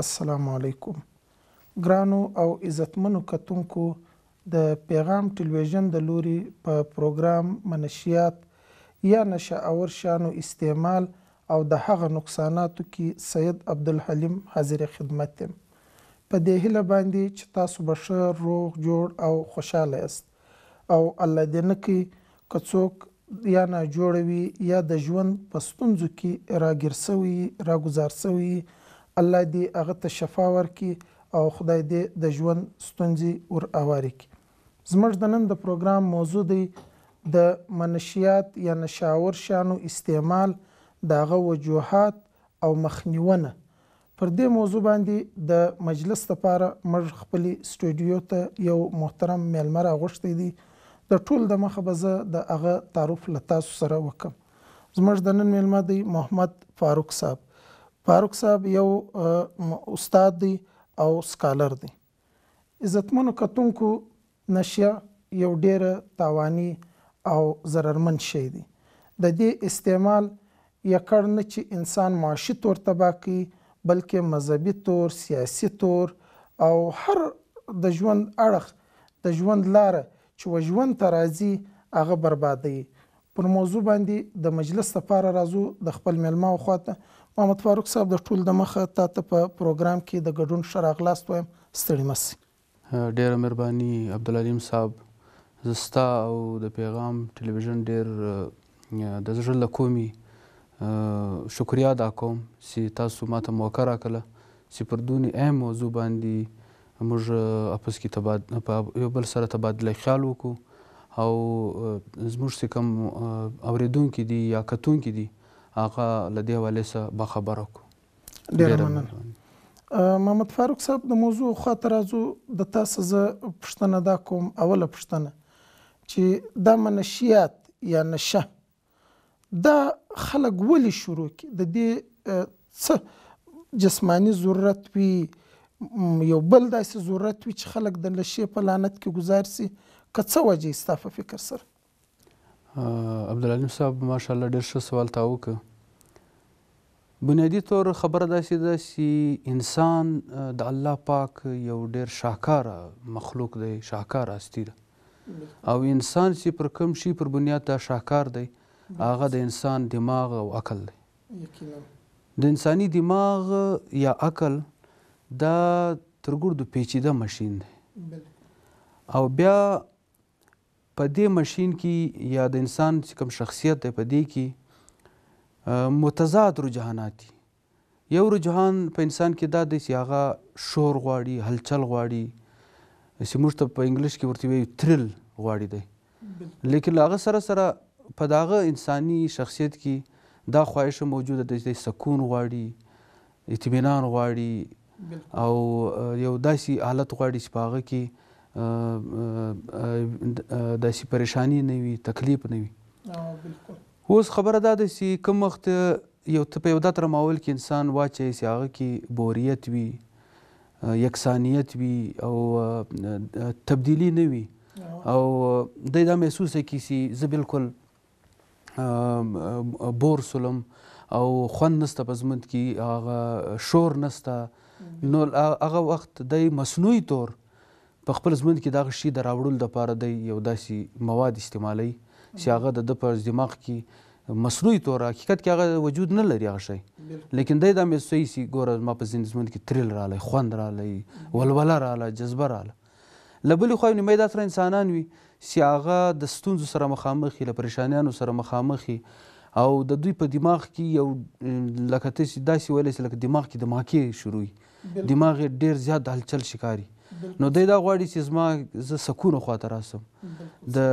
السلام علیکم ګرانو او عزتمنو کتونکو د پیغام ټلویزیون د لوري په پروګرام منشیات یا نشه اور شانو استعمال او د هغه نقصاناتو کې سید عبدالحلیم حاضر خدمت یم په دې هیله باندې چې تاسو به ښه روغ جوړ او خوشحاله یاست او الله دې نه کړي که څوک یا نه جوړوي یا د ژوند په ستونزو کې راګیر سوي راګزار سوي الله دې هغه ته شفا ورکړي او خدای دې د ژوند ستونزې ور هوارې کړي زموږ د نن د پروګرام موضوع دی د منشیات یا نشاور شانو استعمال داغه وجوهات او مخنیونه پر دې موضوع باندې د مجلس لپاره مر خپل سټوډیو ته یو محترم میلمر اغوښتي دي د ټول د مخه بزه د هغه تعارف لتا سره وکم زموږ د نن میلمه دی محمد فاروق صاحب فاروق صاحب یو استاد دی او سکالر دی عزتمنو کتونکو نشیه یو ډیره تاوانی او ضررمند شی دی د دې استعمال یکړ نه چې انسان معاشي طور تبا کوي بلکې مذهبي طور سیاسي طور او هر د ژوند اړخ د ژوند لاره چې و ژوند ته راځي هغه بربادوي پر موضوع باندې د مجلس لپاره راځو د خپل میلمه خواته محمد فاروق صاحب د ټول د مخه تاسو په پروګرام کې د ګډون شراغلاست وایم ستړي مسي ډیره مهرباني عبد العلیم صاحب زستا او د پیغام ټلویزیون ډیر د زړه لکومي شکریا دا کوم چې تاسو ماته موقع راکړه چې پر دونی اهم موضوع باندې موږ اپس کې تباد یو بل سره تبادله خیال وکړو او زموږ څخه کوم اوریدونکو دي یا کتونکو دي هغه له دې حواله سره به خبره کو ډیر مننه محمد فاروق صاحب د موضوع خاطر ازو د تاسو ز پښتنه دا کوم اوله پښتنه چې د منشيات یا نشه دا خلک ولې شروع کی د دې څه جسمانی ضرورت وي یو بل داسې ضرورت وي چې خلک د لشې په لعنت کې گزار سي که څه وجه ستا په فکر سره عبدالعلیم صاحب ماشاءالله ډېر ښه سوال تا وکړه بنیادي طور خبره داسې ده چې انسان د الله پاک یو ډېر شاهکاره مخلوق دی شاهکاره هستي ده او انسان چې پر کوم شي پر بنیاد دا شاهکار دی هغه د انسان دماغ او عقل دی د انساني دماغ یا عقل دا تر ګردو پیچیده ماشین دی او بیا په دې ماشین کې یا د انسان چې کوم شخصیت دی په دې کې متضاد رجحانات دي یو رجحان په انسان کې دا دی چې هغه شور غواړي هلچل غواړي چې موږ ته په انګلیش کې ورته وایو تریل غواړي دی لیکن هغه سره سره په داغه انساني شخصیت کې دا خواهش موجوده ده چې سکون غواړي اطمینان غواړي او یو داسې حالت غواړي چې په هغه کې داسې پریشانی نه وي تکلیف نه وي اوس خبره دا ده چې کوم وخت یو ته په یو داتره ماحول کې انسان واچي چې هغه کې بوریت وي یکسانیت وي او تبدیلی نه وي او د دا محسوسه کی سي زه بالکل بور سولم او خوند نسته پزمند کی هغه شور نسته نو هغه وخت د مصنوعي طور په خپل ژوند کې دغه شی د راوړلو لپاره دی یو داسې مواد استعمالوي چې هغه د ده په دماغ کې مصنوعي طور حقیقت کې هغه وجود نه لري هغه شی لیکن دی دا مې سوی سي ګوره ما په ځینې ژوند کې تریل رالی خوند رالی ولوله راله جذبه راله له بلې خوا نیمای داسره انسانان وي چې هغه د ستونزو سره مخامخ له پریشانیانو سره مخامخ او د دوی په دماغ کې یو لکه تاسې داسې ویلی چې لکه دماغ کې د ماکې شروع وي دماغ یې ډېر زیات د هلچل شکاري نو دی دا غواړي چې زما زه سکون خواته راسم د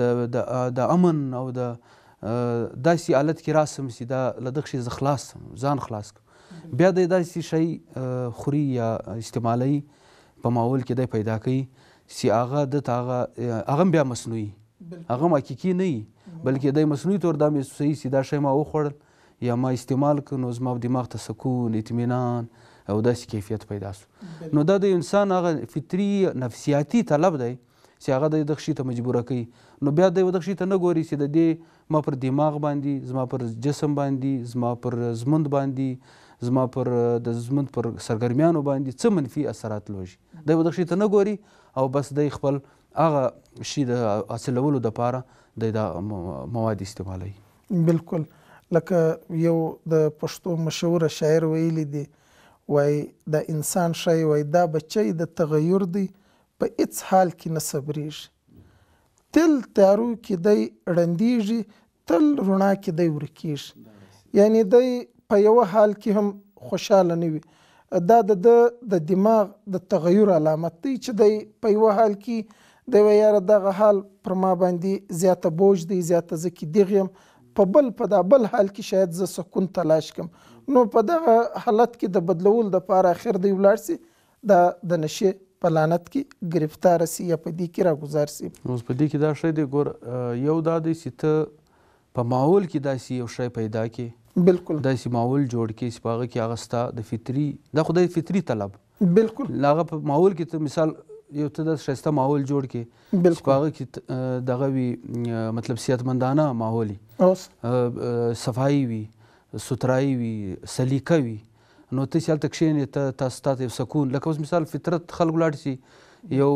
د د امن او د داسې حالت کې راسم چې دا له دغه شي زه خلاص ځان خلاص کړم بیا دی داسې شی خوري یا استعمالوي په ماحول کې دی پیدا کوي چې هغه دته هغه هغه بیا مصنوعي هغه حقیقي نه وي بلکې دی مصنوعي طور دا مې صحیح سي دا شی ما وخوړل یا ما استعمال کړ نو زما دماغ ته سکون اطمینان او داسې کیفیت پیدا سو نو دا د انسان هغه فطري نفسیاتي طلب دی چې هغه د دغه شي ته مجبوره کوي نو بیا د دغه شي ته نه ګوري چې د دې ما پر دماغ باندې زما پر جسم باندې زما پر زمند باندې زما پر د زمند پر سرګرمیانو باندې څه منفي اثرات لوږي د دغه شي ته نه ګوري او بس د خپل هغه شي د حاصلولو دپاره د مواد استعمالوي بالکل لکه یو د پښتو مشهوره شاعر ویلی دی وای د انسان شی وای دا بچی د تغیر دی په هیڅ حال کې نه صبرېږي تل تیارو کې دی ړندېږي تل رڼا کې دی ورکېږي یعنی دی په یو حال کې هم خوشاله نه وي دا د د دماغ د تغیر علامت دی چې دی په یو حال کې دی وای یاره دغه حال پر ما باندې زیاته بوج دی زیاته زه کې دغیم په بل په دا بل حال کې شاید زه سکون تلاش کم نو په دغه حالت کې د بدلول د پاره اخر دی ولاړ سي د د نشه په لعنت کې گرفتار سي یا په دې کې راګزار سي اوس په دې کې دا شی دی ګور یو دا دی چې ته په ماحول کې داسې یو شی پیدا کې بالکل داسې ماحول جوړ کې چې پاغه کې هغه ستا د فطري دا خدای فطري طلب بالکل هغه په ماحول کې ته مثال یو ته د شایسته ماحول جوړ کې بالکل هغه کې دغه وی مطلب سیاستمندانه ماحولي اوس صفائی وی سترایي وي سلیقه وي نو ته چې هلته کښېنې ته تا ستا ته یو سکون لکه اوس مثال فطرت خلک ولاړ شي یو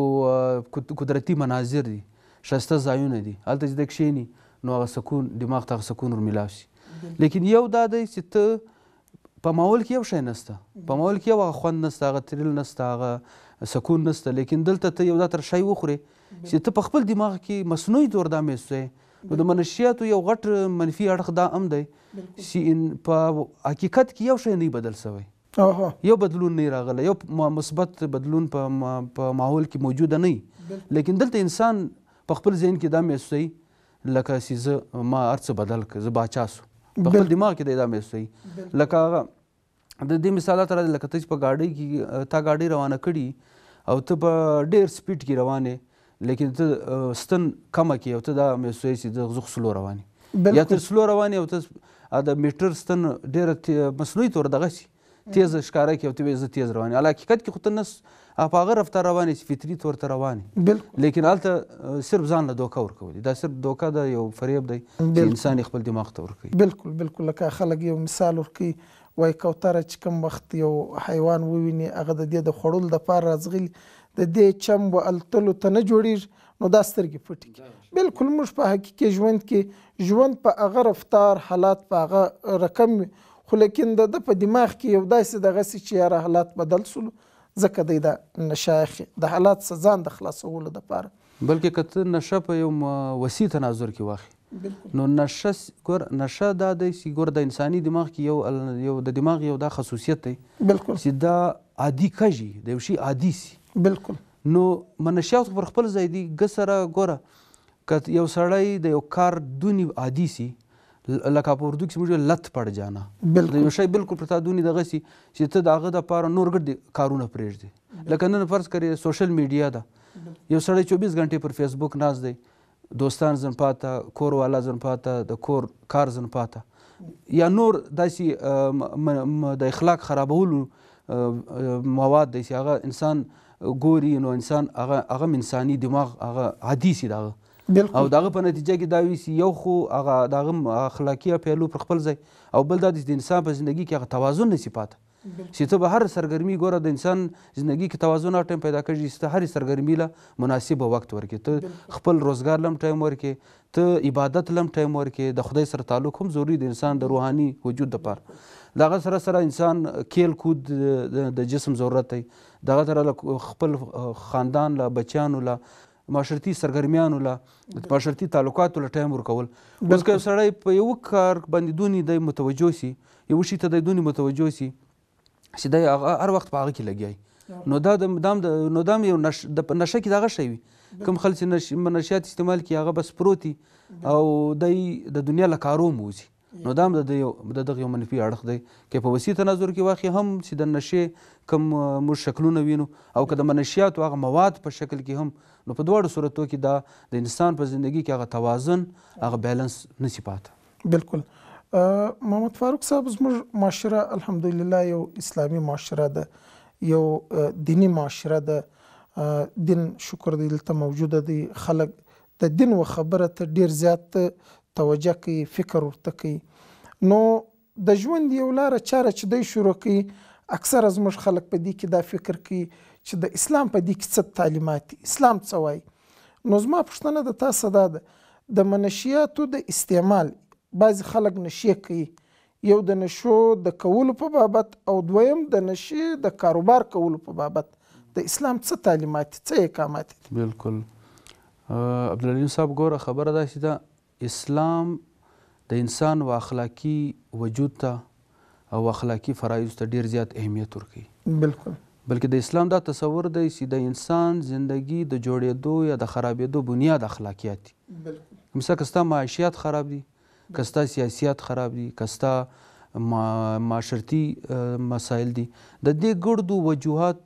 قدرتي مناظر دي ښایسته ځایونه دي هلته چې ته کښېنې نو هغه سکون دماغ ته هغه سکون ورمیلاو شي لیکن یو دا دی چې ته په ماحول کې یو شی نسته په ماحول کې یو هغه خوند نسته هغه تریل نسته هغه سکون نسته لیکن دلته ته یو دا تر شی وخورې چې ته په خپل دماغ کې مصنوعي تور دا محسوسوې نو د منشیاتو یو غټ منفي اړخ دا هم دی چې په حقیقت کې یو شی نه بدل شوی یو بدلون نه راغلی یو مثبت بدلون په ماحول کې موجود نه لیکن دلته انسان په خپل ذهن کې دا محسوسوي لکه چې زه ما هر څه بدل کړه زه باچا سو په خپل دماغ کې دا محسوسوي لکه د دې مثالات را لکه ته چې په ګاډۍ کې تا ګاډۍ روانه کړي او ته په ډېر سپیډ کې روانې لیکن ته ستن کمه کې او ته دا مې سوې چې د غزو سلو رواني یا تر سلو رواني او ته د میټر ستن ډېر مصنوعي تور دغه شي تیز ښکارا کې او ته زه تیز رواني ال حقیقت کې خو ته نس په هغه رفتار رواني چې فطري تور ته رواني لیکن هلته صرف ځان له دوکه ورکوي دا صرف دوکه ده یو فریب دی چې انسان خپل دماغ ته ورکوي بالکل بالکل لکه خلک یو مثال ورکوي وای کوتره چې کوم وخت یو حیوان وویني هغه د دې د خوړلو دپاره ځغلي د دې چم و التلو ته نه جوړیږي نو دا سترګې پټې کړي بلکل موږ په حقیقي ژوند کې ژوند په هغه رفتار حالات په هغه رقم خو لیکن د ده په دماغ کې یو داسې دغسې چې یاره حالات بدل سولو ځکه دی د نشایخ د حالات څه ځان د خلاصولو دپاره بلکې که ته نشه په یو وسیع تناظر کې واخلي نو نشه ګور نشه دا د سیګور د انساني دماغ کې یو یو د دماغ یو دا خصوصیت دی بالکل چې دا عادي کجی د یو شی عادي سي بالکل نو منشیات پر خپل ځای دی ګسره ګوره که یو سړی د یو کار دونی عادي سي لکه په اردو کې موږ لت پړ جانا بالکل یو شی بالکل پرتا دونی دغه سي چې ته داغه د پاره نور ګډ کارونه پرېږدي لکه نن فرض کړئ سوشل میډیا ده یو سړی 24 غنټه پر فیسبوک ناز دی دوستان زن پاته کور والا زن پاته د کور کار زن پاته یا نور داسي د اخلاق خرابولو مواد دی چې هغه انسان ګوري نو انسان هغه هغه انساني دماغ هغه عادي سي دا او دغه په نتیجه کې دا وی سي یو خو هغه دغه اخلاقی پیلو پر خپل ځای او بل دا د انسان په ژوندۍ کې هغه توازن نشي پاته چې ته به هر سرګرمي ګوره د انسان زندگی کې توازن ټایم پیدا کړي چې ته هر سرګرمي له مناسب وخت ورکې ته خپل روزګار لم ټایم ورکې ته عبادت لم ټایم ورکې د خدای سره تعلق هم ضروری د انسان د روحاني وجود لپاره دغه سره سره انسان کیل کود د جسم ضرورت دی دغه تر خپل خاندان له بچیانو له معاشرتي سرګرمیانو له معاشرتي تعلقاتو له ټایم ورکول اوس که سړی په یو کار باندې دونی دی متوجه سي یو شي ته دی دونی متوجه سي چې دی هر وخت په هغه کې لګیای نو دا د دام نو دام یو نشه کې دغه شی وي کوم خلک چې نشیات استعمال کوي هغه بس پروتي او دی د دنیا له کاروم وځي نو دا هم د دغه یو منفي اړخ دی که په وسیع تناظر کې واخی هم چې د نشې کم موږ شکلونه وینو او که د منشیاتو هغه مواد په شکل کې هم نو په دواړو صورتو کې دا د انسان په زندگی کې هغه توازن هغه بیلنس نسی پاته بالکل محمد فاروق صاحب زموږ معاشره الحمدلله یو اسلامی معاشره ده یو دینی معاشره ده دین شکر دی دلته موجوده دی خلک د دین و خبره ته ډیر زیات توجه کوي فکر ورته کوي نو د ژوند یو لار چاره چې دی شروع کوي اکثر از موږ خلک په دې کې دا فکر کوي چې د اسلام په دې کې څه تعلیمات اسلام څه وایي نو زما پوښتنه د تاسو دا ده د منشیاتو د استعمال بعضی خلک نشي کوي یو د نشو د کولو په بابت او دویم د نشي د کاروبار کولو په بابت د اسلام څه تعلیمات څه اقامات بالکل عبدالعلیم صاحب ګوره خبره دا چې دا اسلام د انسان و اخلاقی وجود ته او اخلاقی فرایض ته ډیر زیات اهمیت ورکوي بالکل بلکې د اسلام دا تصور دی چې د انسان زندگی د جوړېدو یا د خرابېدو بنیاد اخلاقیات دي بالکل مثلا کستا معاشیات خراب دي کستا سیاسیات خراب دي کستا معاشرتي مسائل دي د دې ګردو وجوهات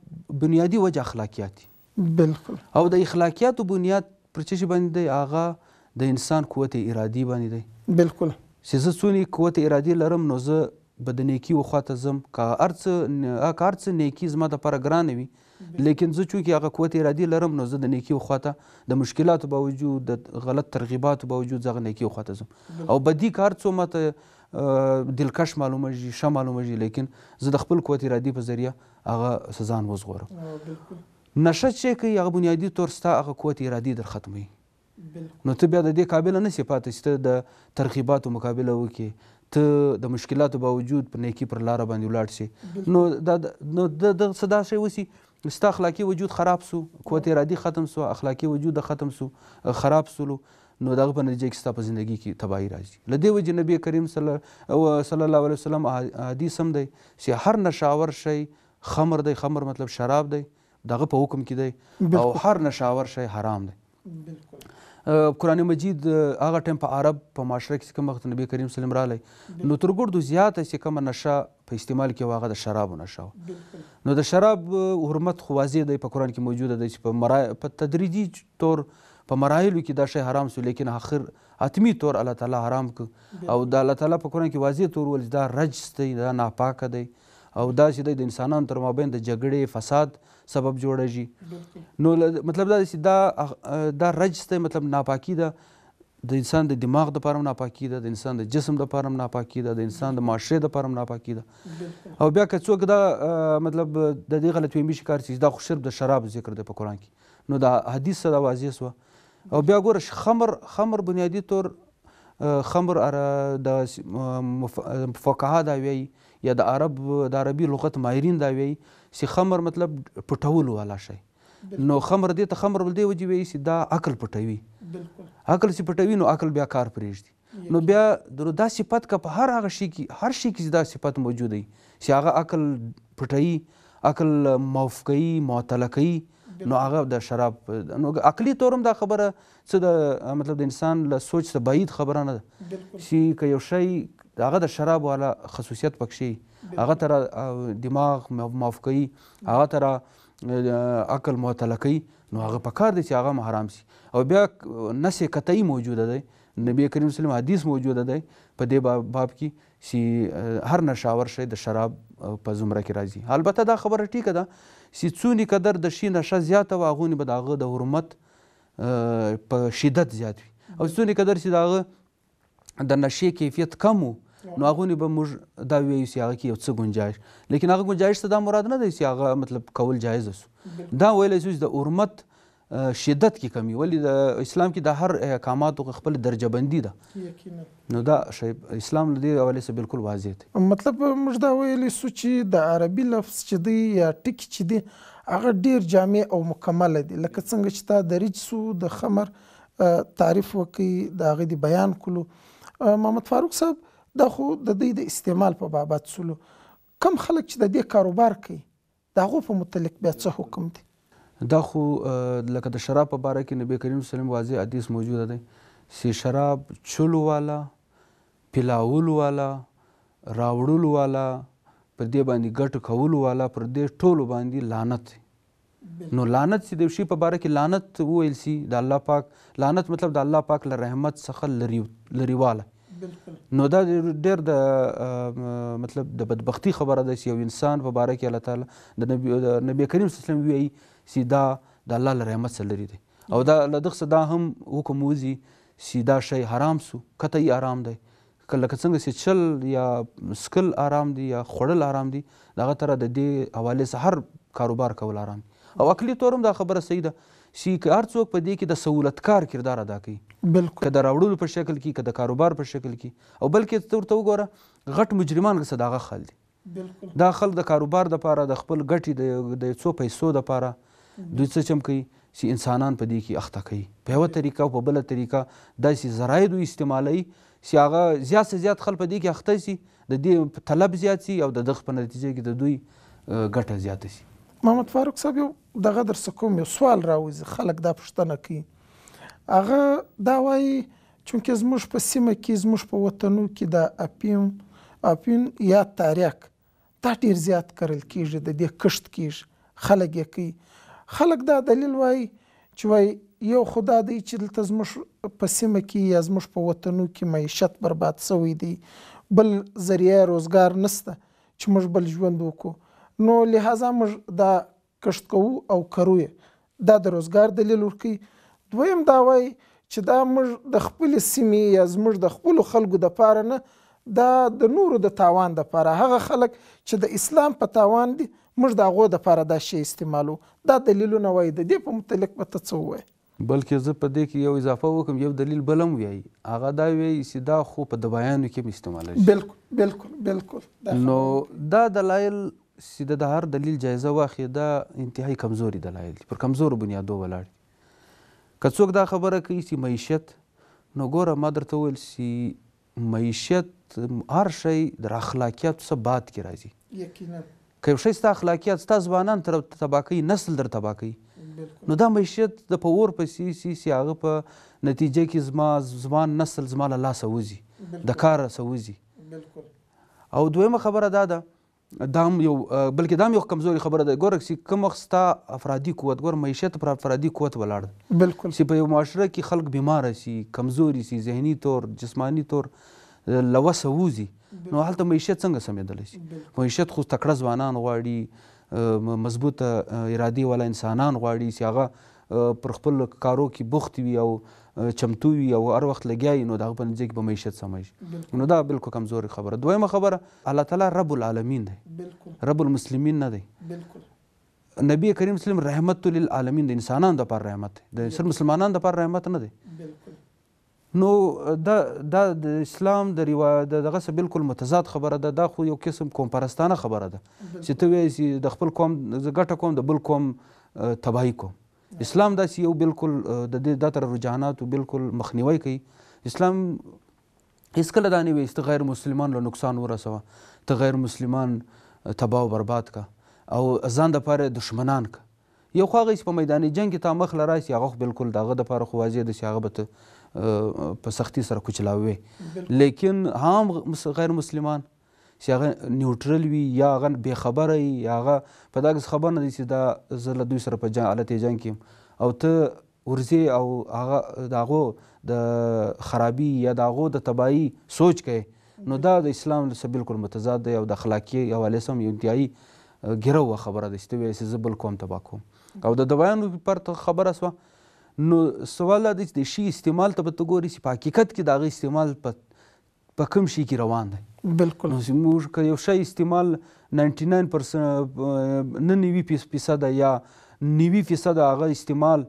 بنیادی وجه اخلاقیات دي بالکل او د اخلاقیاتو بنیاد پر چه باندې دی هغه د انسان قوت ارادي باندې دی بالکل چې زه څونی قوت ارادي لرم نو زه به د نیکی و خواته ځم که هر څه که هر څه نیکي زما دپاره ګرانه وي لیکن زه چونکې هغه قوت ارادي لرم نو زه د نیکي و خواته د مشکلاتو باوجود د غلط ترغیباتو باوجود زه هغه نیکي و خواته ځم او بدي که هر څو ماته دلکش معلومېږي ښه معلومېږي لیکن زه د خپل قوت ارادي په ذریعه هغه ځان وژغورم نشه چې کوي هغه بنیادي طور ستا هغه قوت ارادي در ختموي نو ته بیا د دې قابل نه سي پاتې چې ته د ترغیباتو مقابله وکې ته د مشکلاتو باوجود په نیکی پر لاره باندې ولاړ شي نو دا نو د صدا شي وسی ستا اخلاقی وجود خراب سو قوت ارادي ختم سو اخلاقی وجود ختم سو خراب سولو نو دغه په نتیجه کې ستا په زندگی کې تباہی راځي لدی وجه نبی کریم صلی الله علیه وسلم حدیث هم دی چې هر نشاور شی خمر دی خمر مطلب شراب دی دغه په حکم کې دی او هر نشاور شی حرام دی بالکل قران مجید هغه ټیم په عرب په معاشره کې کوم وخت نبی کریم صلی الله علیه وسلم نو تر ګردو زیاته چې کوم نشه په استعمال کې واغه د شرابو نشه نو د شراب حرمت خو واضح دی په قران کې موجوده دی چې په مرای په تدریجي طور په مرایلو کې دا شی حرام سو لیکن اخر حتمی طور الله تعالی حرام ک او د الله تعالی په قران کې واضح طور ول دا رجس دی دا ناپاک دی او دا چې د انسانانو تر مابین د جګړې فساد سبب جوړیږي نو مطلب دا چې دا دا رجسته مطلب ناپاکی ده د انسان د دماغ د پاره ناپاکی ده د انسان د جسم د پاره ناپاکی ده د انسان د معاشره د پاره ناپاکی ده او بیا که څوک دا مطلب د دې غلطفهمي شکار شي دا خو شرب د شراب ذکر دی په قران کې نو دا حدیث دا واضح سوه او بیا ګوره خمر خمر بنیادی طور خمر د فقها دا وی یا د عرب د عربي لغت ماهرین دا وایي چې خمر مطلب پټول والا شی نو خمر دې ته خمر بل دې وجي وایي چې دا عقل پټوي عقل چې پټوي نو عقل بیا کار پرېږدي نو بیا درو دا صفت که په هر هغه شي کې هر شي کې دا صفت موجود دی چې هغه عقل پټوي عقل موف کوي معطله کوي نو هغه د شراب نو عقلي طور هم دا خبره څه د مطلب د انسان له سوچ څخه بعید خبره نه ده چې که یو شی هغه د شراب والا خصوصیت پکښې هغه تر دماغ معاف کوي هغه تر عقل معطله کوي نو هغه پکار دی چې هغه محرام سي او بیا نس قطعي موجوده دی نبی کریم صلی الله علیه حدیث موجوده دی په دې باب کې چې هر نشاور شی د شراب په زمره کې راځي البته دا خبره ټیکه ده چې څونی قدر د شي نشه زیاته واغونی به د هغه د حرمت په شدت زیات وي او څونی قدر چې د هغه د نشې کیفیت کم و نو هغه به موږ دا ویو چې هغه کې یو څه گنجائش لیکن هغه گنجائش ته دا مراد نه دی چې هغه مطلب کول جایز وسو دا ویلی چې د حرمت شدت کې کمی ولی د اسلام کې د هر احکاماتو خپل درجه بندي ده نو دا شی اسلام له دې حواله سره بالکل واضح دی مطلب موږ دا ویلی سو چې د عربي لفظ چې دی یا ټکی چې دی هغه ډیر جامع او مکمل دی لکه څنګه چې تا د رجسو د خمر تعریف وکي دا غي بیان کولو محمد فاروق صاحب دا خو د دوی د استعمال په بابت سولو کم خلک چې د دې کاروبار کوي د هغو په متعلق بیا څه حکم دی دا خو لکه د شراب په باره کې نبی کریم وسلم واضح حدیث موجوده دی سی شراب چلو والا پلاولو والا راوړلو والا پر دې باندې ګټ کولو والا پر دې ټولو باندې لعنت دی نو لعنت چې د شی په باره کې لعنت وویل سي د الله پاک لعنت مطلب د الله پاک له رحمت څخه لري لريواله نو دا ډېر د مطلب د بدبختی خبره ده چې یو انسان په باره کې الله تعالی د نبی د نبی کریم صلی الله علیه وسلم وی چې دا د الله له رحمت څخه لري دی او دا له دغه دا هم حکم وزي چې دا شی حرام سو کته یې آرام دی لکه څنګه چې چل یا سکل آرام دی یا خوړل آرام دی دغه تر د دې حواله سحر کاروبار کول آرام دی او عقلي طور هم دا خبره صحیح ده چې که هر څوک په دې کې د سهولتکار کردار ادا کوي بلکل که د راوړلو په شکل کې که د کاروبار په شکل کې او بلکې ته ورته وګوره غټ مجرمان څه دغه خل دي بلکل دا خلک د کاروبار دپاره د خپل ګټې د څو پیسو دپاره دوی څه چم کوي چې انسانان په دې کې اخته کوي په یوه طریقه او په بله طریقه داسې ذرایع دوی استعمالوي چې هغه زیات څه زیات خل په دې کې اخته شي د دې طلب زیات شي او د دغه په نتیجه کې د دوی ګټه زیاته شي محمد فاروق صاحب یو دغه در کوم یو سوال راوځي خلک دا پوښتنه کوي هغه دا وایي چونکه زموږ په سیمه کې زموږ په وطنو کې د اپیم اپین یا تاریک دا ډیر زیات کرل کیږي د دې کشت کیږي خلک یې کوي خلک دا دلیل وایي چې وایي یو خدا دی چې دلته زموږ په سیمه کې یا زموږ په وطنو کې معیشت برباد سوی دی بل ذریعه روزګار نسته چې موږ بل ژوند وکړو نو لهذا موږ دا کشت کوو او کرو یې دا د روزګار دلیل ورکوي دویم دا وایي چې دا موږ د خپلې سیمې یا زموږ د خپلو خلکو دپاره نه دا د نورو د تاوان دپاره هغه خلک چې د اسلام په تاوان دي موږ د هغو دپاره دا شی استعمالو دا دلیلونه وایي د دې په متعلق به ته څه ووایې بلکې زه په دې کې یو اضافه وکم یو دلیل بلم وایي هغه دا وایي چې دا خو په د بیانو کې استعمال شي بالکل بالکل بالکل نو دا دلایل سیده د هر دلیل جایزه واخلي دا انتهایی کمزوري دلایل دي پر کمزورو بنیادو ولاړ که څوک دا خبره کوي چې معیشت نو ګوره ما درته وویل چې معیشت هر شی در اخلاقیاتو څه باد کې راځي یقینا که یو شی ستا اخلاقیات ستا ځوانان تر تباه کوي نسل در تباه کوي نو دا معیشت د په اور په سی سی سی هغه په نتیجه کې زما ځوان نسل زما له لاسه وځي د کار سوځي او دویمه خبره دا ده دام یو بلکې دام یو کمزوري خبره ده ګوره چې کم وخت ستا افرادي قوت ګور معیشت پر افرادي قوت ولاړ بالکل چې په یو معاشره کې خلک بیمار شي کمزوري شي ذهني طور جسمانی طور لوسه ووزي نو هلته معیشت څنګه سمېدلی شي معیشت خو تکړه ځوانان غواړي مضبوطه ارادې والا انسانان غواړي چې هغه پر خپل کارو کې بوخت وي او چمتو وي او هر وخت لګیا نو د هغه په نتیجه کې به معیشت سم شي نو دا بالکل کمزوري خبره دویمه خبره الله تعالی رب العالمین دی رب المسلمین نه دی بالکل نبی کریم صلی الله علیه وسلم رحمت للعالمین د انسانانو لپاره رحمت دی د سر مسلمانانو لپاره رحمت نه دی نو دا دا د اسلام د روا دغه څه بالکل متضاد خبره ده دا خو یو قسم قوم پرستانه خبره ده چې ته وایې د خپل قوم زګټه قوم د بل قوم تباہی کوم اسلام داسې یو بالکل د دې دا تر رجحاناتو بالکل مخنیوي کوي اسلام هیڅکله دا نه وي چې غیر مسلمان له نقصان ورسوه ته غیر مسلمان تباہ او برباد کا او ځان د پاره دشمنان کا یو خو هغه په میدان جنگ کې تا مخ لراسي هغه بالکل دغه د پاره خو واضح د سیاغه بته په سختی سره کوچلاوي لیکن هم غیر مسلمان چې هغه نیوټرل وي یا هغه بې خبره وي یا هغه په داسې خبر نه دی چې دا زه له دوی سره په جنګ حالت جنګ کې او ته ورځې او هغه د هغو د خرابي یا د هغو د تباهي سوچ کوي نو دا د اسلام سره بالکل متضاد دی او د اخلاقي حواله سم یو انتهایي ګیره خبره ده چې ته وایې زه بل کوم تباه کوم او د دوایانو پر خبره سوه نو سوال دا دی چې د شی استعمال ته به ته ګورې چې په حقیقت کې د هغه استعمال په کوم شي کې روان دی بالکل زموږ که یو شی استعمال 99 99 فیصد یا 90 فیصد هغه استعمال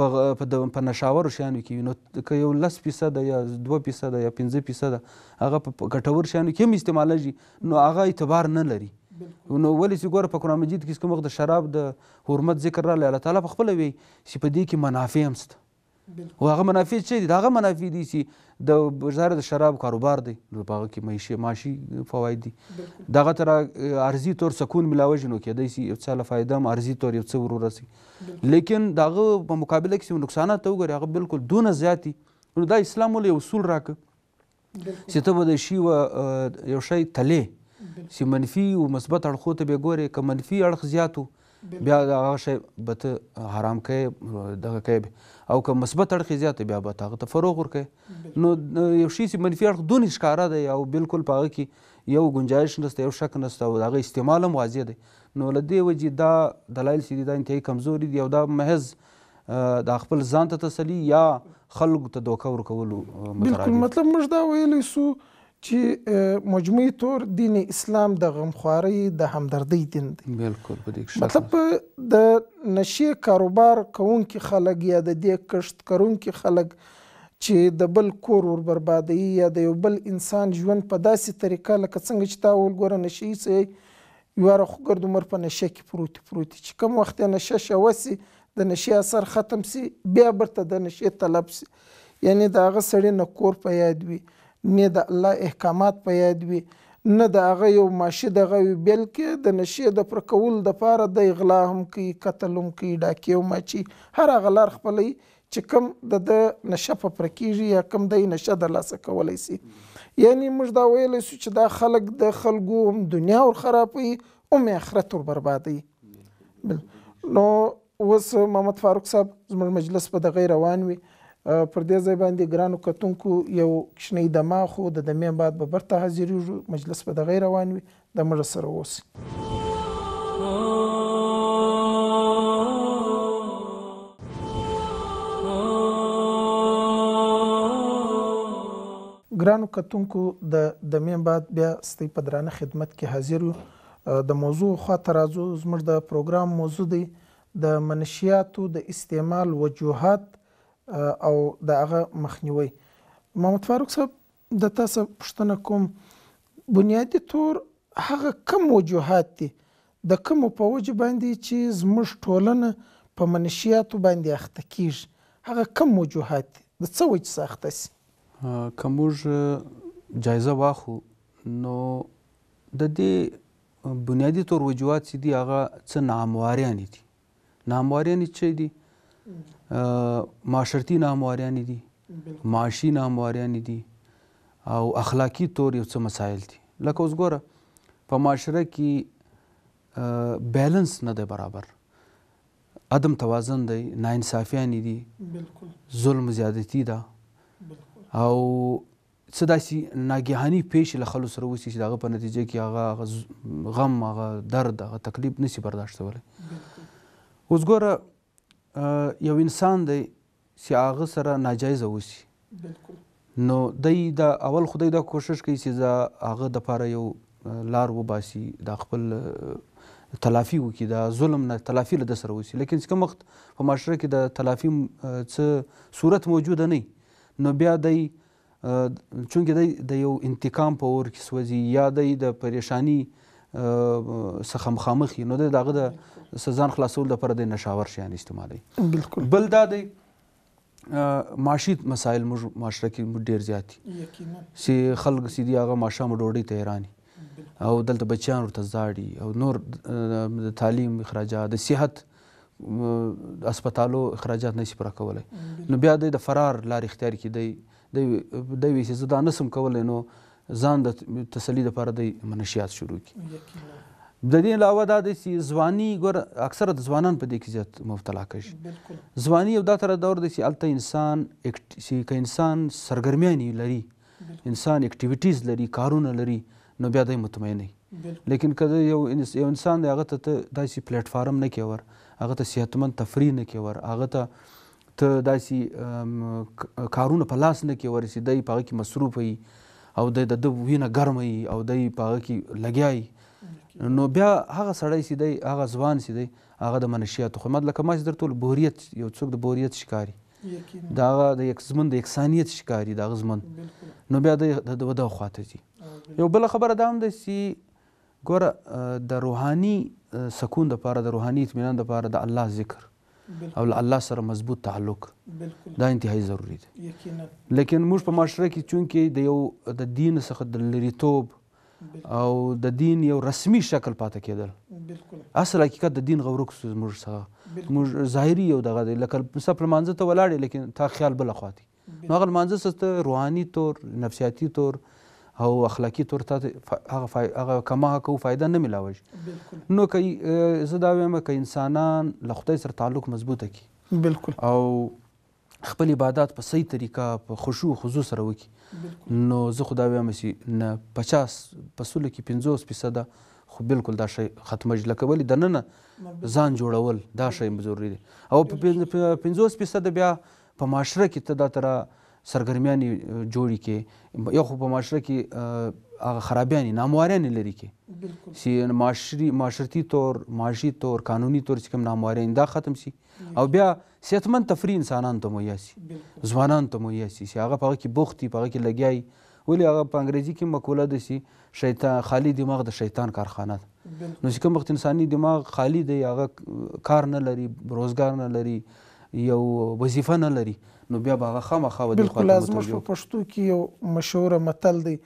په په نشاورو شیانو کې نو که یو لس فیصده یا دوه فیصده یا پنځه فیصده هغه په ګټور شیانو کې هم استعمالېږي نو هغه اعتبار نه لري نو ولې چې ګوره په قرآن مجید کې چې کوم وخت د شراب د حرمت ذکر راغلی الله تعالی په خپله وایي چې په دې کې منافع هم شته او هغه منافع چې دي هغه منافع دي چې د وزارت د شراب کاروبار دی نو په هغه کې معیشي معاشي فواید دي دغه تر ارزي تور سکون ملاوي نو کېدای شي یو څه فائدہ هم ارزي تور یو څه ورور رسي لیکن دغه په مقابله کې نقصانات وګوري هغه بالکل دونه زیاتی نو دا اسلام ول یو اصول راک چې ته به د شی یو شی تلې چې منفي او مثبت اړخو ته به ګورې که منفي اړخ زیاتو بیا دا هغه شی به ته حرام کوې دغه کوې او که مثبت اړخ یې زیات بیا به هغه ته فروغ ورکوي نو یو شي چې منفي اړخ دونې ښکاره دی او بالکل په هغه کې یو گنجایش نشته یو شک نشته او د هغه استعمال هم واضح دی نو له دې وجې دا دلایل چې دي دا انتهایي کمزوري دي او دا محض دا خپل ځان ته تسلي یا خلکو ته دوکه ورکولو بالکل مطلب موږ دا ویلی سو چې مجموعي طور دین اسلام د غمخواري د همدردۍ دین دی بالکل په دې کې مطلب د نشي کاروبار کوونکي خلک یا د دې کشت کوونکي خلک چې د بل کور ور بربادي یا د یو بل انسان ژوند په داسې طریقه لکه څنګه چې تا ولګور نشي سي یو راخو ګرد مر په نشه کې پروت پروت چې کوم وخت نشه شوسي د نشه اثر ختم سي بیا برته د نشه طلب سي یعنی دا هغه سړی نه کور په یاد وي نه د الله احکامات په یاد وي نه د هغه یو ماشي دغه وي بلکې د نشې د پر کول د پاره د اغلا هم کوي قتل هم کوي ډاکې هم اچي هر هغه لار خپلی چې کم د د نشه په پر کېږي یا کم دی نشه د لاسه کولی سي یعنی موږ دا ویلی سو چې دا خلک د خلکو هم دنیا ور خرابوي هم آخرت ور بربادوي نو اوس محمد فاروق صاحب زموږ مجلس په دغه روان وي پر دې ځای باندې ګرانو کتونکو یو کښنی دما خو د دمې بعد به برته حاضرېږو مجلس به دغې روان وي د مړه سره اوسئ ګرانو کتونکو د د مین بعد بیا ستې په درانه خدمت کې حاضر یو د موضوع خاطر ازو زموږ د پروګرام موضوع دی د منشیاتو د استعمال وجوهات او د هغه مخنیوي محمد فاروق صاحب د تاسو پوښتنه کوم بنیادی تور هغه کم وجوهات دي د کوم په وجه باندې چې زموږ ټولنه په منشیاتو باندې اخته کیږي هغه کم وجوهات دي د څه وجه څخه اخته سي کوموږ جایزه واخو نو د دې بنیادی تور وجوهات دي هغه څه نامواریان دي نامواریان چې دي معاشرتي ناهمواریانې دي معاشي ناهمواریانې دي او اخلاقی طور یو څه مسایل دي لکه اوس ګوره په معاشره کې بیلنس نه دی برابر عدم توازن دی ناانصافیانې دي ظلم زیادتی ده او څه داسې ناګهاني پیښې له خلکو سره وسي چې د هغه په نتیجه کې هغه غم هغه درد هغه تکلیف نسی برداشت کولی اوس ګوره یو انسان دی چې هغه سره ناجایزه وسی نو دی دا اول خدای دا کوشش کوي چې دا هغه د پاره یو لار وباسي دا خپل تلافی وکړي دا ظلم نه تلافی له سره وسی لیکن چې کوم وخت په معاشره کې د تلافی څه صورت موجود نه نو بیا دی چونکه دی د یو انتقام په اور کې سوځي یا دی د پریشانی څخه مخامخ نو د دغه د سزان خلاصول لپاره د نشاور شیان استعمالي بالکل بل دا دی معاشي مسایل موږ معاشره کې ډیر زیات دي سي خلک سیدي هغه ماشه مډوړي تهراني او دلته بچیان ورته زاړي او نور د تعلیم اخراجات د صحت هسپتالو اخراجات نشي پوره کولی نو بیا د فرار لار اختیار کی دی د وی سزا دا نسم کولای نو ځان د تسلی لپاره د منشیات شروع کړي د دې علاوه دا د ځواني ګور اکثره د ځوانان په دې کې زیات مبتلا کیږي ځواني یو دا تر دور دی چې الته انسان که انسان سرګرمیانی لري انسان اکټیویټیز لري کارونه لري نو بیا دی مطمئن لیکن کله یو یو انسان دی هغه ته داسې پلیټ فارم نه کیور هغه ته صحتمند تفریح نه کیور هغه ته ته داسې کارونه په لاس نه کیور سي دی په هغه کې مصروف وي او د د وینه ګرمه وي او دی په هغه کې لګیا نو بیا هغه سړی سي دی هغه ځوان سي دی هغه د منشیاتو خدمت لکه ما چې در ټول بوریت یو څوک د بوریت شکاري دا د یک زمن د یکسانیت شکاري د غزمن نو بیا د ودا خواته دي یو بل خبره دا هم ده چې ګوره د روحاني سکون د پاره د روحاني اطمینان د پاره د الله ذکر او الله سره مضبوط تعلق دا انتهایی ضروری دی لیکن موږ په معاشره کې چونکی د یو د دین څخه د لریتوب او د دین یو رسمي شکل پاتې کېدل بالکل اصل حقیقت د دین غوړو کې موږ سره موږ ظاهري یو دغه لکه مثلا پرمانځ ته ولاړې لیکن تا خیال بل خواتی نو هغه مانځ ست روحاني تور نفسیاتی تور او اخلاقی طور ته هغه هغه کما کو فائدہ نه ملاوي نو کای زه دا وایم ک انسانان له خدای سره تعلق مضبوطه کی بالکل او خپل عبادت په صحیح طریقه په خشوع خضوع سره وکي نو زه خدای وایم چې نه 50 پسول کې 50 فیصد خو بالکل دا شی ختمه لکه ولی د نن ځان جوړول دا شی ضروری دی او په 50 فیصد بیا په معاشره کې ته دا تر سرګرمیانې جوړې کې یو خو په معاشره کې هغه خرابیانې نامواریانې لري کې سی معاشري معاشرتي طور معاشي طور قانوني طور چې کوم نامواریان دا ختم سي او بیا صحتمند تفریح انسانانو ته مهیا سي ځوانانو ته مهیا سي چې هغه په کې بوختي په کې لګیای ولی هغه په انګریزي کې مقوله ده سي شیطان خالی دماغ د شیطان کارخانه ده نو چې کوم وخت انساني دماغ خالی دی هغه کار نه لري روزګار نه لري یو وظیفه نه لري نو بیا به هغه خامخا و دې خواته بالکل زموږ په پښتو کې یو مشهوره متل دی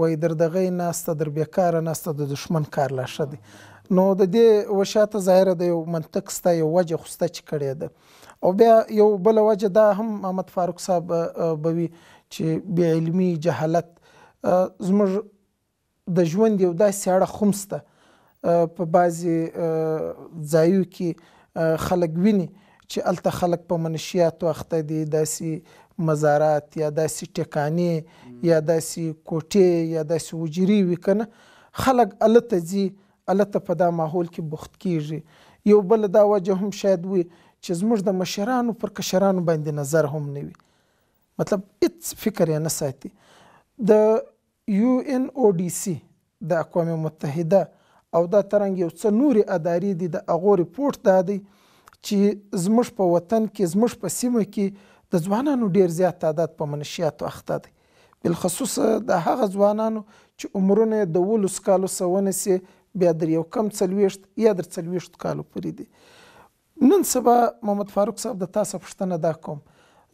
وایي در دغې ناسته در بېکاره ناسته د دښمن کار لا ښه دی نو د دې وشاته ظاهره د یو منطق سته یو وجه خو سته چې کړې ده او بیا یو بله وجه دا هم محمد فاروق صاحب به وي چې بېعلمي جهالت زموږ د ژوند یو داسې اړه خوم سته په بعضې ځایو کې خلک ویني چې الته خلک په منشيات وخته دي داسې مزارات یا داسې ټکانې یا داسې کوټې یا داسې وجری وکنه خلک الته ځي الته په دا ماحول کې بوخت کیږي یو بل دا وجه هم شاید وي چې زموږ د مشرانو پر کشرانو باندې نظر هم نه وي مطلب هیڅ فکر یې نه ساتي د یو ان او ډی سی د اقوام متحده او دا ترنګ یو څه نوري ادارې دي د اغو رپورت دا دی, دا چې زموږ په وطن کې زموږ په سیمه کې د ځوانانو ډیر زیات تعداد په منشیاتو اخته دی بالخصوص د هغه ځوانانو چې عمرونه د ولس کالو سونه سي بیا در یو کم څلويشت یا در څلويشت کالو پورې دي نن سبا محمد فاروق صاحب د تاسو پښتنه دا کوم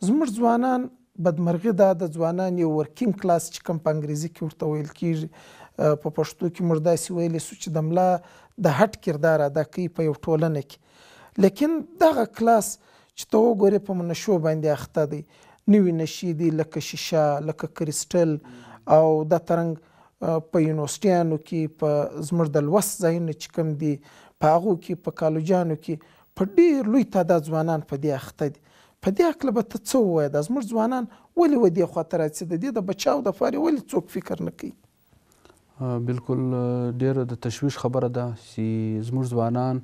زموږ ځوانان بدمرغه دا د ځوانان یو ورکینګ کلاس چې کوم په انګریزي کې ورته ویل کیږي په پښتو کې موږ داسې ویلی سو چې د ملا د هټ کردار ادا کوي په یو ټولنه کې لیکن دغه کلاس چې ته وګورې په منشو باندې اخته دی نوې نشي دي لکه شیشه لکه کریسټل او دا ترنګ په یونیورسيانو کې په زموږ د لوست ځایونه چې کوم دي په هغو کې په کالجانو کې په ډیر لوی تعداد ځوانان په دې اخته دي په دې اکله به ته څه ووایې دا زموږ ځوانان ولې و دې خواته راځي د دې د بچاو د فارې ولې څوک فکر نه کوي بالکل ډیر د تشویش خبره ده چې زموږ ځوانان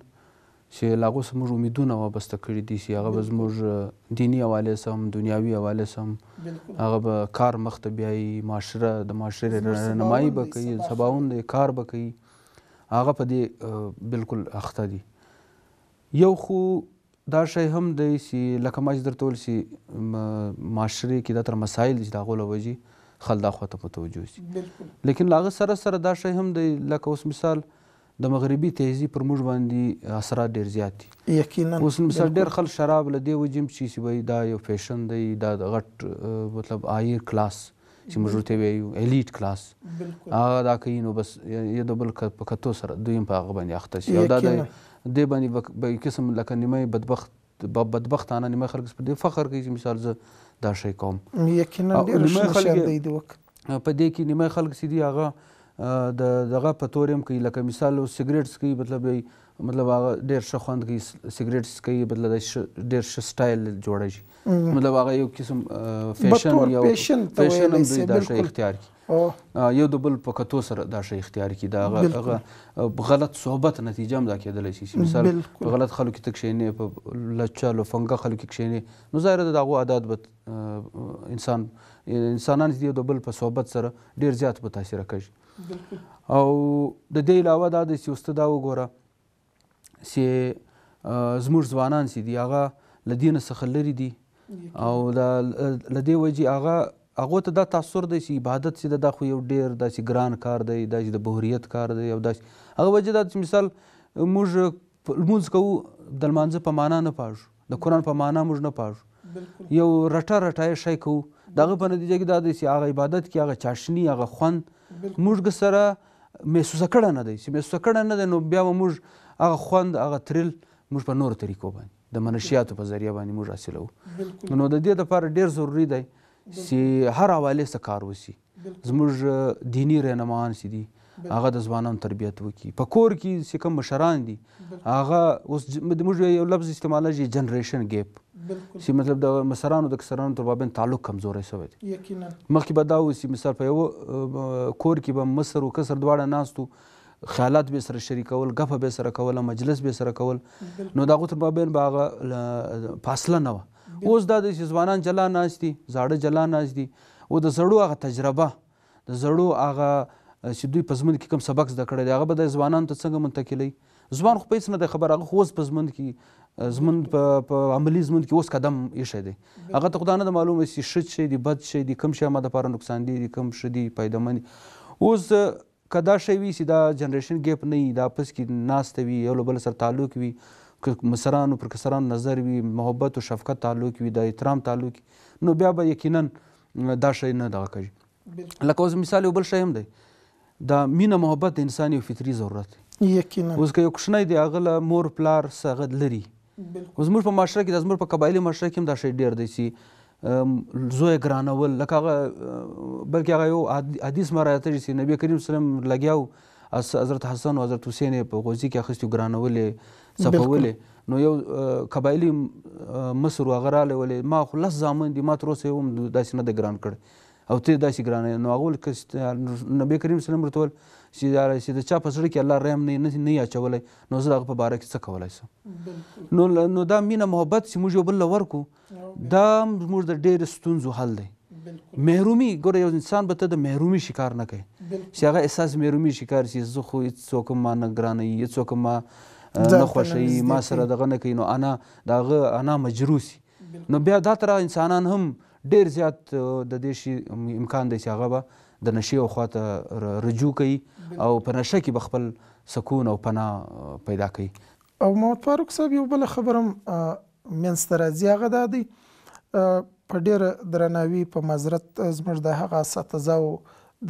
چې له هغو زموږ امیدونه وابسته کړي دي چې هغه به زموږ دیني حواله سه هم دنیاوي حواله سه هم هغه به کار مخ ته بیایي معاشره د معاشرې رهنمایي به کوي سباون دی کار به کوي هغه په دې بالکل اخته دي یو خو دا شی هم دی چې لکه ما چې درته ویل چې معاشرې کې دا تر مسایل دي چې د هغو له وجې خلک دا خواته متوجه شي لیکن له هغه سره سره دا شی هم دی لکه اوس مثال د مغربي تهزي پر موږ باندې اثرات ډیر زیات دي یقینا اوس مثلا ډیر خل شراب له دی وجم چې سی دا یو فیشن دی دا غټ مطلب آیر کلاس چې موږ ورته ویو الیټ کلاس هغه دا کوي نو بس یو د بل په کتو سره دوی په هغه باندې اخته شي او دا د دی باندې به قسم لکه نیمه بدبخت بدبختانه نیمه خلک په دې فخر کوي چې مثال زه دا شی کوم یقینا ډیر شي دی وخت په دې کې نیمه خلک سیدي هغه د دغه په تور هم کوي لکه مثال اوس سګریټ څکوي مطلب مطلب هغه ډېر ښه خوند کوي سګریټ څکوي مطلب ډېر ښه سټایل جوړه شي مطلب هغه یو قسم فیشن یو فیشن هم دوی دا ښه اختیار کړي یو د بل په کتو سره دا ښه اختیار کړي دا هغه غلط صحبت نتیجه هم دا کېدلی شي چې مثال په غلط خلکو کې ته کښېنې په لچا لوفنګه خلکو کې کښېنې نو ظاهره د هغو عادات به انسان انسانان چې د بل په صحبت سره ډېر زیات متاثره کړي او د دې علاوه دا د سیوسته دا وګوره سی زموږ ځوانان سي دی هغه لدین څخه لري دي او د لدې وجي هغه هغه ته دا تاثر دی چې عبادت سي دا خو یو ډیر داسې ګران کار دی دا چې د بهوریت کار دی او دا هغه وجه دا مثال موږ لمونځ کوو د لمانځه په معنا نه پاژو د قرآن په معنا موږ نه پاژو یو رټه رټه شی کوو دغه په نتیجه کې دا دی چې هغه عبادت کې هغه چاشنی هغه خوند موږ سره محسوسه کړه نه دی چې محسوسه کړه نه دی نو بیا به موږ هغه خوند هغه تریل موږ په نورو طریقو باندې د منشیاتو په ذریعه باندې موږ حاصلوو نو د دې لپاره ډیر ضروری دی چې هر حواله څه کار وسی زموږ دینی رهنماان سي دي هغه د ځوانانو تربیت وکي په کور کې چې کوم مشران دي هغه اوس موږ یو لفظ استعمالوي جنریشن ګیپ بالکل چې مطلب د مصرانو د کسرانو تر وابین تعلق کمزوري شوی دی یقینا مخکې به دا و چې مثال په یو کور کې به مصر او کسر دواړه ناستو خیالات به سره شریکول غفه به سره کول مجلس به سره کول نو دا غوتر بابین باغ فاصله نه و اوس دا د ځوانان جلا ناشتي زاړه جلا ناشتي او د زړو هغه تجربه د زړو هغه چې دوی په زمون کې کوم سبق زده کړی دی هغه به د ځوانانو ته څنګه منتقلی ځوان خو پیسې نه دی خبر هغه خو اوس په زمند کې زمند په عملی زمند کې اوس قدم ایښی دی هغه ته خو دا نه ده معلومه چې ښه شی دی بد شی دی کوم شی ما دپاره نقصان دی دی کوم ښه دی پیدامن دی اوس که دا شی وي چې دا جنریشن ګیپ نه وي دا پس کې ناسته وي یو له بل سره تعلق وي که مصرانو پر کسرانو نظر وي محبت او شفقت تعلق وي د احترام تعلق نو بیا به یقینا دا شی نه دغه کوي لکه اوس مثال یو بل شی هم دی دا مینه محبت د انساني او فطري ضرورت دی یقینا اوس که یو کوچنی دی هغه له مور پلار څخه لري اوس موږ په معاشره کې د زموږ په قبایلي معاشره کې هم دا شی ډیر دی چې زوی ګرانول لکه هغه بلکې هغه یو حدیث ما راته چې نبی کریم سلم لګیاو حضرت حسن او حضرت حسین په غوزی کې اخیستي ګرانولې صفولې نو یو قبایلي مصر هغه رالی ولې ما خو لس زامن دي ما تر اوسه هم داسې نه ده ګران کړی او ته داسې ګرانه نو هغه ولکه نبی کریم سلم ورته ویل چې د چا په زړه کې الله رحم نه نه اچولی نو زه د هغه په باره کې څه کولی سم نو نو دا مینه محبت چې موږ یو بل له ورکو دا موږ د ډېرو ستونزو حل دی محرومي ګوره یو انسان به ته د محرومي شکار نه کوي چې هغه احساس محرومي شکار شي زه خو هېڅوک ما نه ګرانوي هېڅوک ما نه خوښوي ما سره دغه نه کوي نو انا دغه انا مجروسي نو بیا دا تر انسانان هم ډیر زیات د دې شي امکان دی چې هغه به د نشې او خواته رجوع کوي او په نشه کې به خپل سکون او پناه پیدا کوي او موتفاروق صاحب یو بل خبرم منستر ازي هغه دادی په ډیر درناوي په مزرت زموږ د هغه اساتذه او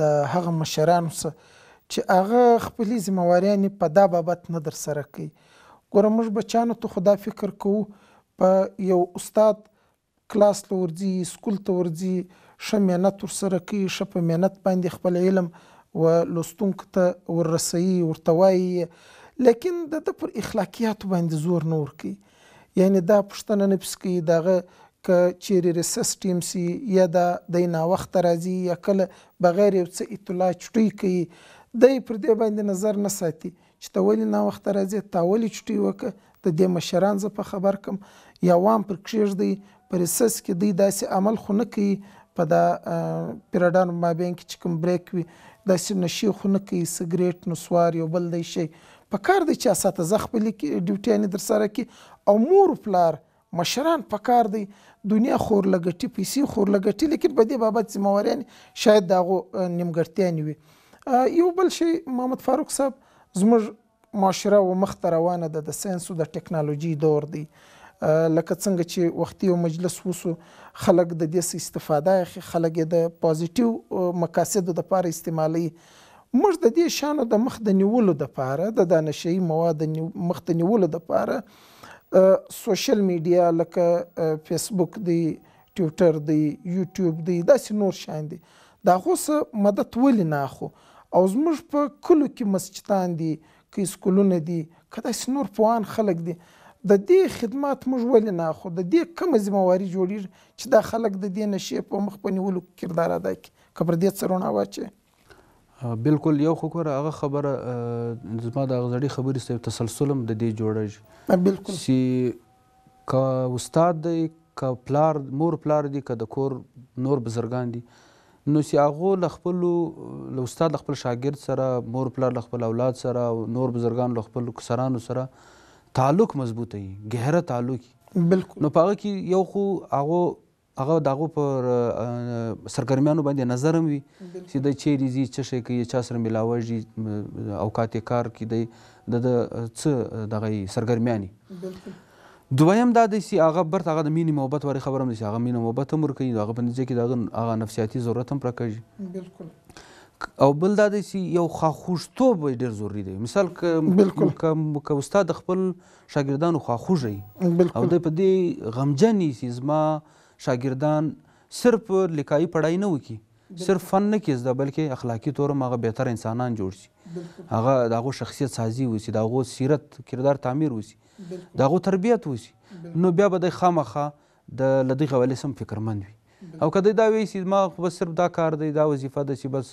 د هغه مشرانو سره چې هغه خپلې ځمواريان په دا بابت نه در سره کوي ګوره موږ بچانو ته خدا فکر کوو په یو استاد کلاس ته ورځي سکول ته ورځي ښه مهنت ورسره کوي ښه په مهنت باندې خپل علم و لوستونکو ته وررسوي ورته وایي لیکن د ده پر اخلاقیاتو باندې زور نه ورکوي یعنی دا پوښتنه نه پس کوي دغه که چیرې ریسس ټیم سي یا د د ناوخته راځي یا کله بغیر یو څه اطلاع چټی کوي دی پر دې باندې نظر نه ساتي چې ته ولې ناوخته راځې تا ولې چټی وکړه د دې مشران زه په خبر کم یا وام پر کښېږدئ پرسس کې دوی داسې عمل خو نه کوي په دا پیریډانو مابین کې چې کوم بریک وي داسې نشي خو نه کوي سګریټ نسوار یو بل دی شی په کار دی چې اساتذه خپلې ډیوټۍ یعنې در سره کړي او مور پلار مشران په کار دی دنیا خور لګټي پیسې خور لګټي لیکن په دې بابت ذموار یعنې شاید د هغو نیمګړتیانې وي یو بل شی محمد فاروق صاحب زموږ معاشره و مخته روانه ده د ساینس او د ټکنالوژي دور دی لکه څنګه چې وختي یو مجلس وسو خلک د دې استفاده اخی خلک د پوزېټیو مقاصد د لپاره استعمالي موږ د دې شانو د مخ د نیولو د لپاره د دانشي مواد مخ د نیولو د لپاره سوشل میډیا لکه فیسبوک دی ټویټر دی یوټیوب دی داسې نور شان دي دا خو څه مدد ولې نه اخو او زموږ په کلو کې مسجدان دي که سکولونه دي که داسې نور پوهان خلک دي د دې خدمات موږ ولې نه اخو د دې کومه ذمواري جوړیږي چې دا خلک د دې نشې په مخ په نیولو کردار ادا کړي که پر دې څرونه واچي بلکل یو خو کوره هغه خبره زما د هغه زړې خبرې صاحب تسلسلم د دې جوړیږي بلکل چې که استاد دی که پلار مور پلار دی که د کور نور بزرګان دي نو سی هغه له خپل له استاد خپل شاګرد سره مور پلار خپل اولاد سره نور بزرګان خپل کسرانو سره تعلق مضبوطه وي ګهره تعلق بالکل نو پاره کې یو خو هغه هغه داغه پر سرګرمیانو باندې نظر هم وي چې د چیرې زی چې شي کې چا سره ملاوي اوقات کار کې د د څه دغه سرګرمیاني بالکل دویم دا د سی هغه برت هغه د مینې محبت وری خبرم دي هغه مینې محبت هم ورکوي هغه په نتیجه کې د هغه نفسیاتي ضرورت هم پرکږي بالکل او بل دا دی چې یو خواخوږتوب ډېر ضروري دی مثال که که استاد خپل شاګردانو خواخوږ وي او دی په دې غمجن وي چې زما شاګردان صرف لیکایي پړای نه وکړي صرف فن نه کې زده بلکې اخلاقي طور هم هغه بهتر انسانان جوړ شي هغه د هغو شخصیت سازي وشي د هغو سیرت کردار تعمیر وشي د هغو تربیت وشي نو بیا به دی خامخا د له دغې حوالې سم فکرمند وي او که دی دا وایي چې ما خو بس صرف دا کار دی دا وظیفه ده چې بس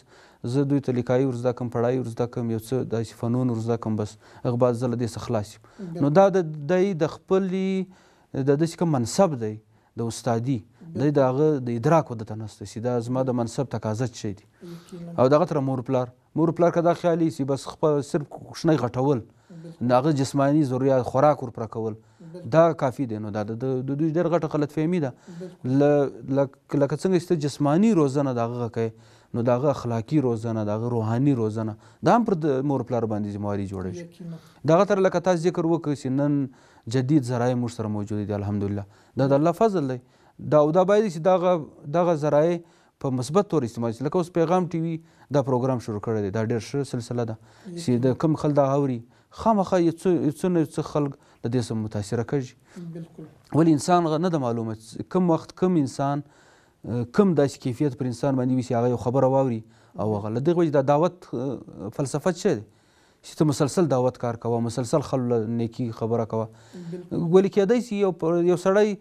زه دوی ته لیکایي ور زده کړم پړایي ور زده کړم یو څه داسې فنون ور زده کړم بس هغه بعد زه له دې څه خلاص یم نو دا د دی د خپلې د داسې کوم منصب دی د استادي دی د هغه د ادراک د ته نسته چې دا زما د منصب تقاضا شی دی او دغه تر مور پلار مور پلار که دا خیالي چې بس خپل صرف کوشنۍ غټول د هغه جسماني ضرورت خوراک ورپره کول دا کافی دی نو دا د دوی ډېر غټه غلط فهمي ده لکه څنګه چې جسمانی روزنه د هغه کوي نو د هغه اخلاقی روزنه د هغه روحاني روزنه دا هم پر مور پلار باندې ذمہواري جوړه شي دغه تر لکه تاسو ذکر وکړ چې نن جدید ذرایع موږ سره موجود دي الحمدلله دا د الله فضل دی دا او دا باید چې دغه دغه ذرایع په مثبت تور استعمال شي لکه اوس پیغام ټي وي دا پروګرام شروع کړی دی دا ډېر ښه سلسله ده چې د کم خل دا اوري خامخا یو څه نه څه خلک د دې سره متاثره کیږي بالکل ولې انسان نه ده معلومه کم وخت کم انسان کم داسې کیفیت پر انسان باندې وي چې هغه یو خبره واوري او هغه له دغې وجې د دعوت فلسفه څه دی چې ته مسلسل دعوت کار کوه مسلسل خلکو له نیکي خبره کوه ولې کیدای سي یو یو سړی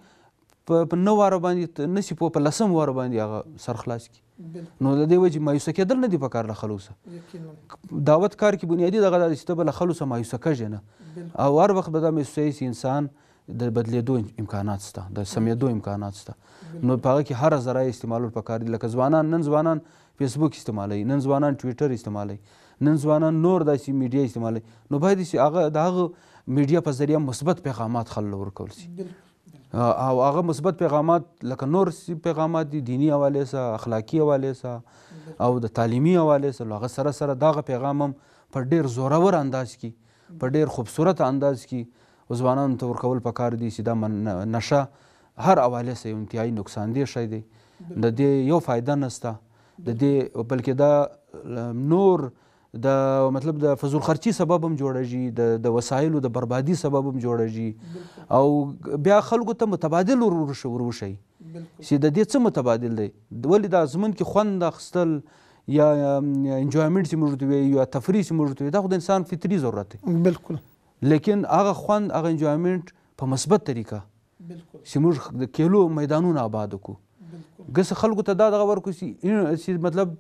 په نو واره باندې نسی په لسم واره باندې هغه سر خلاص کی نو د دې وجې مایوسه کېدل نه دی په کار له خلوصه دعوت کار کې بنیادی دغه د چې ته به له خلوصه مایوسه کېږې نه او هر وخت به دا مایوسه انسان د بدلېدو امکانات شته د سمېدو امکانات شته نو په هغه کې هر ذرایع استعمالول په کار دي لکه ځوانان نن ځوانان فیسبوک استعمالوي نن ځوانان ټویټر استعمالوي نن ځوانان نور داسې میډیا استعمالوي نو باید چې هغه د هغه میډیا په ذریعه مثبت پیغامات خلکو ورکول شي او هغه مثبت پیغامات لکه نور پیغامات دي دینی حواله سره اخلاقی حواله سره او د تعلیمی حواله سره هغه سره سره دغه پیغام هم په ډیر زورور انداز کې په ډیر خوبصورت انداز کې ځوانانو ته ورکول پکار دي چې دا نشه هر حواله سره انتهایی نقصان دی شي دی د دې یو فایده نسته د دې بلکې دا نور د مطلب د فزول خرچي سبب هم جوړیږي د د وسایلو د بربادي سبب هم جوړیږي او بیا خلکو ته متبادل وروشي چې د دې څه متبادل دی ولې د ازمن کې خوند اخستل یا انجوایمنت چې موږ دوی یا تفریح چې موږ دوی دا خو د انسان فطري ضرورت دی بالکل لیکن هغه خوند هغه انجوایمنت په مثبت طریقه بالکل چې موږ د کیلو میدانونه آباد کو ګس خلکو ته دا دغه ورکو چې مطلب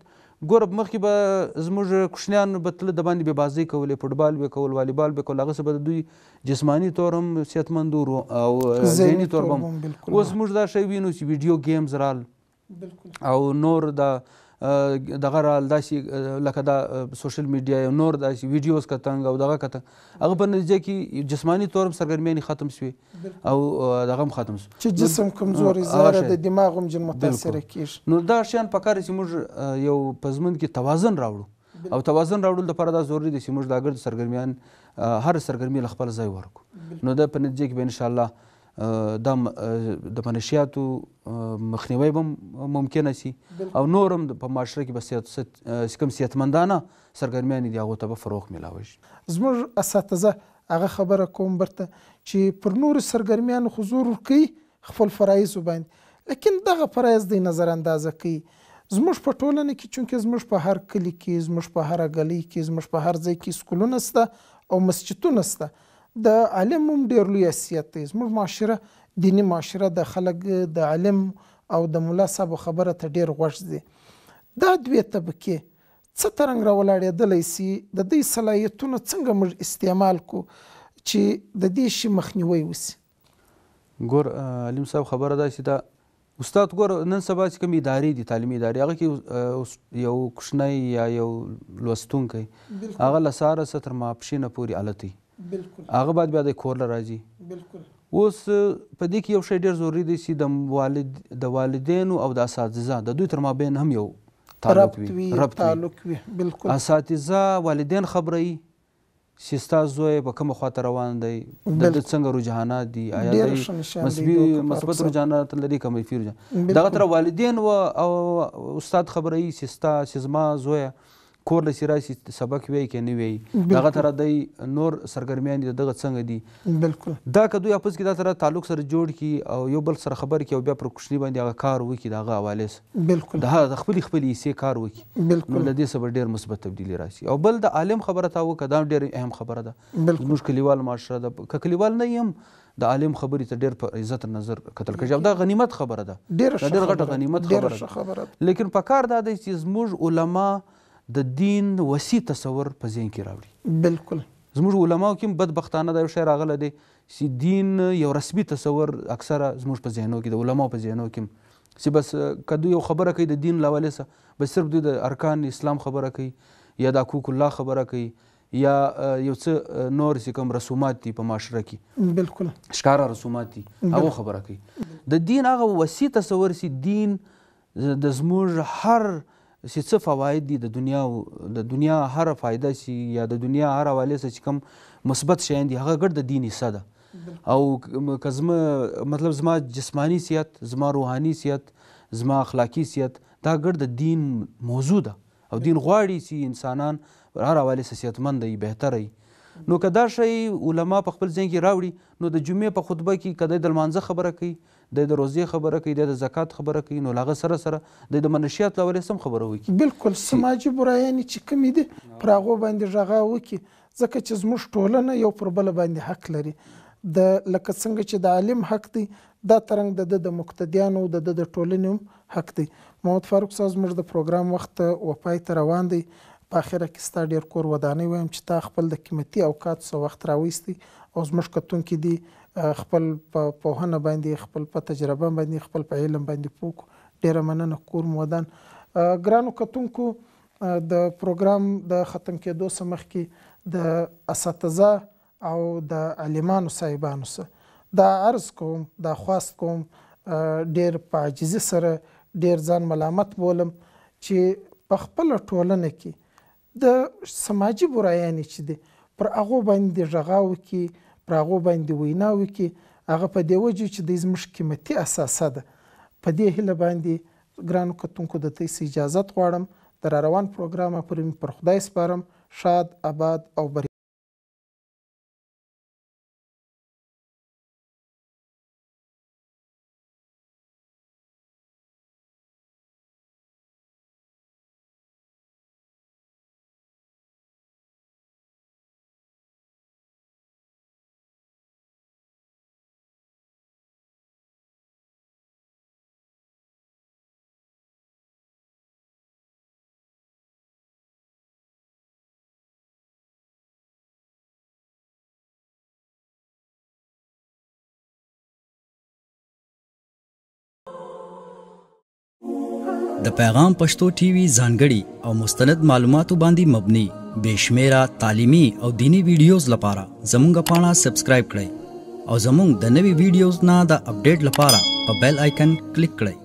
ګوره مخکې به زموږ کوچنیان به تله د باندې بې بازۍ کولې فوټبال به کول والیبال به کول هغه څه به د دوی جسماني طور هم صحتمند او ذهني طور به هم اوس موږ دا شی وینو چې ویډیو ګیمز رال او نور د دغه رال داسې لکه دا سوشل میډیا یا نور داسې ویډیوز کتنګ او دغه کتنګ هغه په نتیجه کې جسمانی طور سرګرمیانې ختم شوې او دغه هم ختم شو چې جسم کمزوري زهره د دماغ هم جن متاثره کیږي نو دا شیان پکار چې موږ یو پزمن کې توازن راوړو او توازن راوړل لپاره دا ضروری دي چې موږ دا ګرد سرګرمیان هر سرګرمي خپل ځای ورکو نو دا په نتیجه کې به ان شاء الله د د منشیاتو مخنیوي به ممکنه سي او نور هم په معاشره کې به سیاست کوم سیاستمندانه سرګرمیانې دي هغو ته به فروغ میلاوي زموږ اساتذه هغه خبره کوم برته چې پر نورو سرګرمیانو حضور ورکوي خپل فرایزو باندې لکن دغه فرایز دی نظر اندازه کوي زموږ په ټولنه کې چونکې زموږ په هر کلي کې زموږ په هر غلي کې زموږ په هر ځای کې سکولونه سته او مسجدونه سته د عالم هم ډیر لوی حیثیت دی زموږ معاشره دیني معاشره د خلک د عالم او د ملا صاحب خبره ته ډیر غوږ دي دا دوی طبقه څه ترنګ راولاړېدلی سي د دې صلاحیتونه څنګه موږ استعمال کو چې د دې شي مخنیوي وسی ګور علیم صاحب خبره ده چې دا استاد ګور نن سبا چې کوم ادارې دي تعلیمي ادارې هغه کې یو کوچنی یا یو لوستونکی هغه له سهاره څه تر ماپښینه پورې التی بالکل هغه باید بیا د کور له راځي بالکل اوس په دې کې یو شی ډیر ضروری دی چې د والد د والدینو او د اساتذه د دوی تر مابین هم یو تعلق وي تعلق وي بالکل اساتذه والدین خبري چې ستاسو زوی په کومه خواته روان دی د څنګه رجحانات دي آیا مثبت مثبت رجحانات لري کوم فیر دغه تر والدین او استاد خبري چې ستا چې زما زوی کور لسی راسي سبق وی کې نه وی دغه تر دای نور سرګرمیان دغه څنګه دي بالکل دا که دوی اپس کې دا سره تعلق سره جوړ کی او یو بل سره خبر کی او بیا پر کوښنی باندې هغه کار وکي دغه حواله سره بالکل دا د خپل خپل یې کار وکي بالکل نو لدې سبب ډیر مثبت تبدیلی راسي او بل د عالم خبره تا وکړه دا ډیر اهم خبره ده موږ کلیوال معاشره ده کلیوال نه یم د عالم خبرې ته ډېر په عزت نظر کتل کېږي او دا غنیمت خبره ده ډېر غټه غنیمت خبره ده لیکن په کار دا دی چې زموږ علما د دین وسی تصور په ذهن کې راوړي بالکل زموږ علماو کې بدبختانه دا یو شی راغلی دی چې دین یو رسمي تصور اکثره زموږ په ذهنو کې د علماو په ذهنو کې چې بس کدو یو خبره کوي د دین لاولې سره بس صرف دوی د ارکان اسلام خبره کوي یا د حقوق الله خبره کوي یا یو څه نور چې کوم رسومات دي په معاشره کې بالکل ښکارا رسومات دي هغه خبره کوي د دین هغه وسی تصور سي دین د زموږ هر سي څه فواید دي د دنیا د دنیا هر فائدہ سي یا د دنیا هر حواله سره چې کوم مثبت شیان دي هغه ګډ د دین حصہ ده او کزما مطلب زما جسمانی سیات زما روحانی سیات زما اخلاقی سیات دا ګډ د دین موضوع ده او دین غواړي چې انسانان هر حواله سره سیاتمند وي بهتره وي نو که دا شی علما په خپل ځین کې راوړي نو د جمعې په خطبه کې کدی د لمانځه خبره کوي د د روزي خبره کوي د زکات خبره کوي نو لاغه سره سره د منشيات لولې سم خبره وکي بالکل سماجی برایانی چې کمی دي پر هغه باندې ژغه وکي ځکه چې زموږ ټولنه یو پر بل باندې حق لري د لکه څنګه چې د عالم حق دی دا ترنګ د د مقتدیانو د د ټولنې حق دی محمد فاروق ساز موږ د پروګرام وخت و پای ته روان دی په اخره کې ستا ډیر کور ودانې وایم چې تا خپل د قیمتي اوقات سو وخت راوېستي او زموږ کتونکي دي خپل په پوهنه باندې خپل په تجربه باندې خپل په علم باندې پوک ډیره مننه کوم ودان ګرانو کتونکو د پروګرام د ختم کېدو سمخ کې د اساتذه او د عالمانو صاحبانو سره دا عرض کوم دا خواست کوم ډیر په عاجزي سره ډیر ځان ملامت بولم چې په خپل ټولنه کې د سماجي برایانې چې دي پر هغو باندې غږاو کې پر هغو باندې وینا وکړي هغه په دې وجه چې د زموږ قیمتي اساسه ده په دې هیله باندې ګرانو کتونکو د تاسو اجازه غواړم د روان پروګرام پر پر خدای سپارم شاد آباد او بری د پیغام پښتو ټي وي ځانګړي او مستند معلوماتو باندې مبني بشمیره تعلیمی او دینی ویډیوز لپاره زموږه پاڼه سبسکرایب کړئ او زموږ د نوي ویډیوز نه د اپډیټ لپاره په بیل آیکن کلیک کړئ